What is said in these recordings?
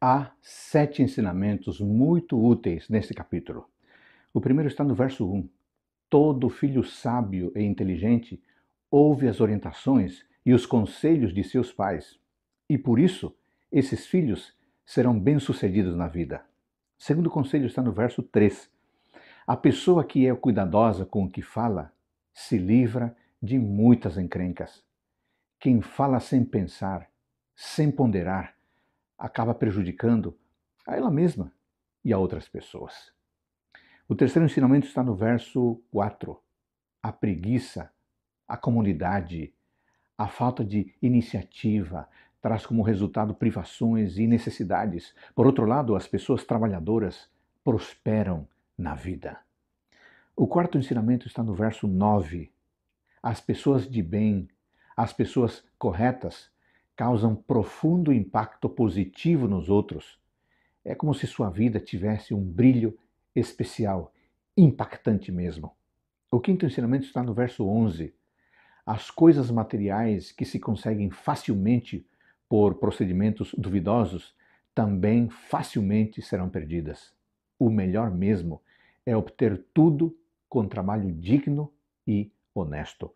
há sete ensinamentos muito úteis neste capítulo. O primeiro está no verso 1. Todo filho sábio e inteligente ouve as orientações e os conselhos de seus pais, e por isso esses filhos serão bem-sucedidos na vida. O segundo conselho está no verso 3. A pessoa que é cuidadosa com o que fala se livra de muitas encrencas. Quem fala sem pensar, sem ponderar, acaba prejudicando a ela mesma e a outras pessoas. O terceiro ensinamento está no verso 4. A preguiça, a comunidade, a falta de iniciativa traz como resultado privações e necessidades. Por outro lado, as pessoas trabalhadoras prosperam na vida. O quarto ensinamento está no verso 9. As pessoas de bem, as pessoas corretas, causam profundo impacto positivo nos outros. É como se sua vida tivesse um brilho especial, impactante mesmo. O quinto ensinamento está no verso 11. As coisas materiais que se conseguem facilmente por procedimentos duvidosos também facilmente serão perdidas. O melhor mesmo é obter tudo com trabalho digno e honesto.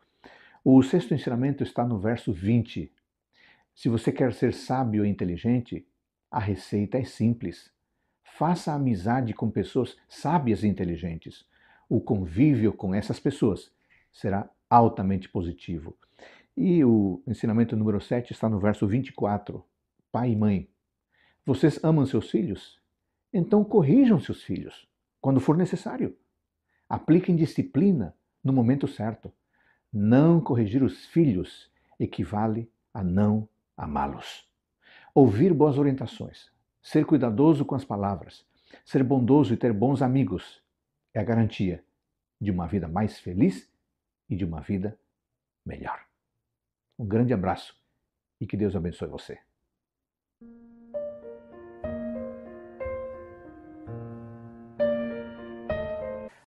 O sexto ensinamento está no verso 20. Se você quer ser sábio e inteligente, a receita é simples. Faça amizade com pessoas sábias e inteligentes. O convívio com essas pessoas será altamente positivo. E o ensinamento número 7 está no verso 24. Pai e mãe, vocês amam seus filhos? Então corrijam seus filhos, quando for necessário. Apliquem disciplina no momento certo. Não corrigir os filhos equivale a não amá-los. Ouvir boas orientações, ser cuidadoso com as palavras, ser bondoso e ter bons amigos é a garantia de uma vida mais feliz e de uma vida melhor. Um grande abraço e que Deus abençoe você.